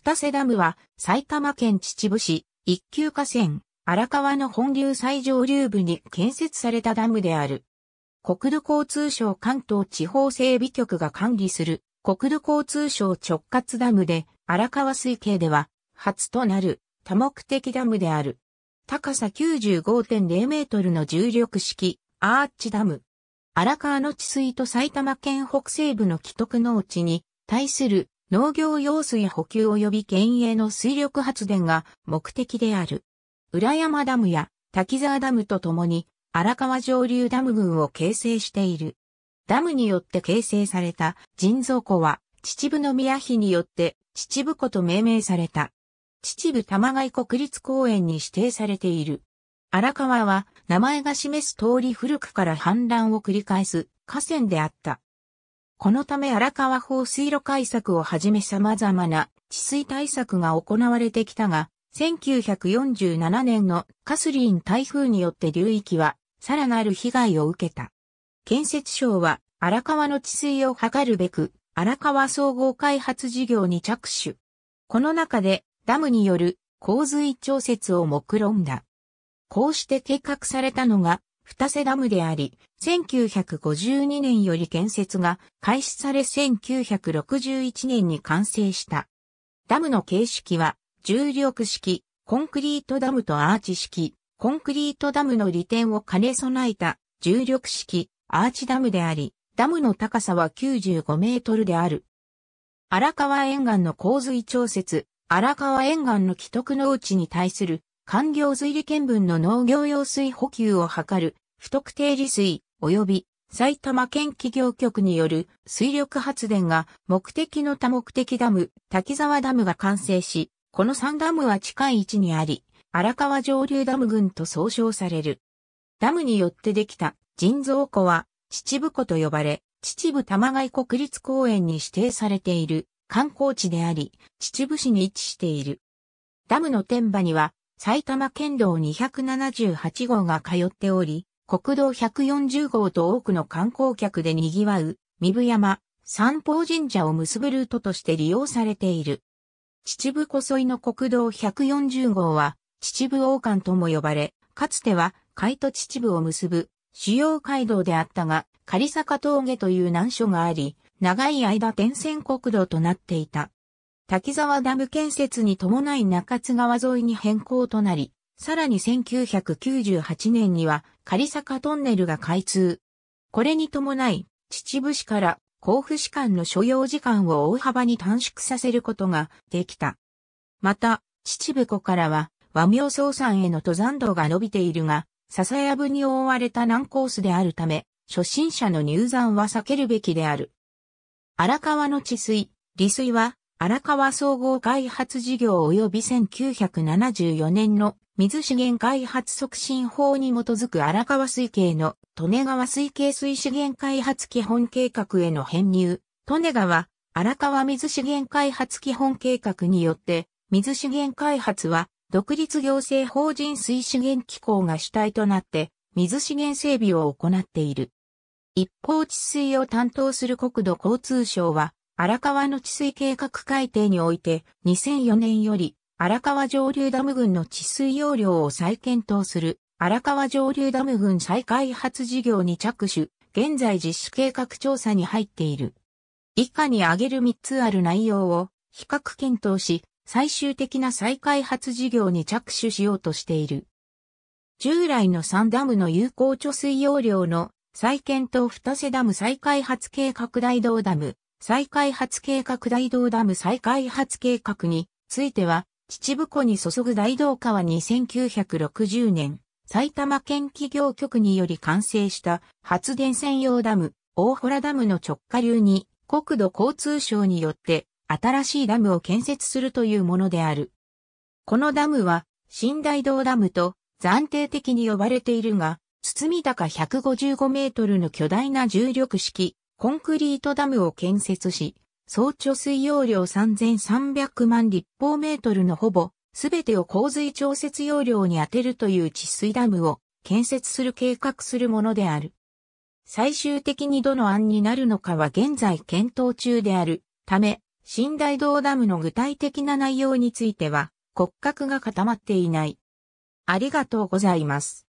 二瀬ダムは埼玉県秩父市一級河川荒川の本流最上流部に建設されたダムである。国土交通省関東地方整備局が管理する国土交通省直轄ダムで荒川水系では初となる多目的ダムである。高さ95.0メートルの重力式アーチダム。荒川の治水と埼玉県北西部の既得農地に対する農業用水補給及び県営の水力発電が目的である。浦山ダムや滝沢ダムとともに荒川上流ダム群を形成している。ダムによって形成された人造湖は秩父宮妃によって秩父湖と命名された。秩父玉貝国立公園に指定されている。荒川は名前が示す通り古くから氾濫を繰り返す河川であった。このため荒川放水路改作をはじめ様々な治水対策が行われてきたが、1947年のカスリン台風によって流域はさらなる被害を受けた。建設省は荒川の治水を図るべく荒川総合開発事業に着手。この中でダムによる洪水調節を目論んだ。こうして計画されたのが二瀬ダムであり、1952年より建設が開始され1961年に完成した。ダムの形式は、重力式、コンクリートダムとアーチ式、コンクリートダムの利点を兼ね備えた重力式、アーチダムであり、ダムの高さは95メートルである。荒川沿岸の洪水調節、荒川沿岸の既得農地に対する環境水利見分の農業用水補給を図る不特定利水及び埼玉県企業局による水力発電が目的の多目的ダム、滝沢ダムが完成し、この3ダムは近い位置にあり、荒川上流ダム群と総称される。ダムによってできた人造湖は秩父湖と呼ばれ、秩父玉貝国立公園に指定されている観光地であり、秩父市に位置している。ダムの天場には埼玉県道278号が通っており、国道140号と多くの観光客で賑わう、三部山、三宝神社を結ぶルートとして利用されている。秩父湖沿いの国道140号は、秩父王冠とも呼ばれ、かつては、海と秩父を結ぶ、主要街道であったが、仮坂峠という難所があり、長い間点線国道となっていた。滝沢ダム建設に伴い中津川沿いに変更となり、さらに1998年には仮坂トンネルが開通。これに伴い、秩父市から甲府市間の所要時間を大幅に短縮させることができた。また、秩父湖からは和名総山への登山道が伸びているが、笹やぶに覆われた難コースであるため、初心者の入山は避けるべきである。荒川の治水、利水は、荒川総合開発事業及び1974年の水資源開発促進法に基づく荒川水系の利根川水系水資源開発基本計画への編入、利根川荒川水資源開発基本計画によって、水資源開発は独立行政法人水資源機構が主体となって、水資源整備を行っている。一方治水を担当する国土交通省は、荒川の治水計画改定において、2004年より荒川上流ダム群の治水容量を再検討する、荒川上流ダム群再開発事業に着手、現在実施計画調査に入っている。以下に挙げる3つある内容を比較検討し、最終的な再開発事業に着手しようとしている。従来の3ダムの有効貯水容量の再検討二瀬ダム再開発計画大道ダム、再開発計画大道ダム再開発計画については、秩父湖に注ぐ大道川に1960年、埼玉県企業局により完成した発電専用ダム、大洞ダムの直下流に国土交通省によって新しいダムを建設するというものである。このダムは新大道ダムと暫定的に呼ばれているが、堤高155メートルの巨大な重力式コンクリートダムを建設し、総貯水容量3300万立方メートルのほぼ、すべてを洪水調節容量に充てるという治水ダムを建設する計画するものである。最終的にどの案になるのかは現在検討中であるため、新大道ダムの具体的な内容については骨格が固まっていない。ありがとうございます。